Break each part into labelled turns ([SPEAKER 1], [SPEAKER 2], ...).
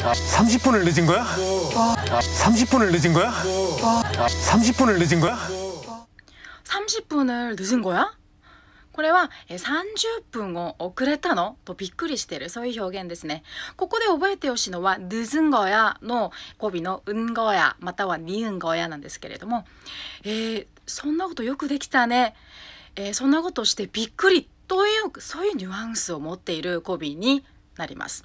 [SPEAKER 1] 30분을늦은거야30분을늦은거야30분을늦은거야
[SPEAKER 2] 30분을늦은거야これは30分を遅れたのとびっくりしているそういう表現ですね。ここで覚えてほしいのは、ぬずんごやの語尾のうんごやまたはにうんごやなんですけれども、えー、そんなことよくできたね。えー、そんなことしてびっくりという、そういうニュアンスを持っている語尾になります。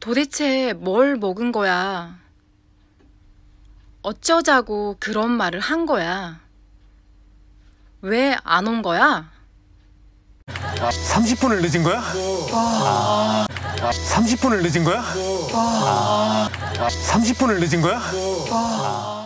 [SPEAKER 2] 도대체 뭘 먹은 거야? 어쩌자고 그런 말을 한 거야? 왜 안 온 거야?
[SPEAKER 1] 30분을 늦은 거야? 아, 30분을 늦은 거야? 아, 30분을 늦은 거야? 아,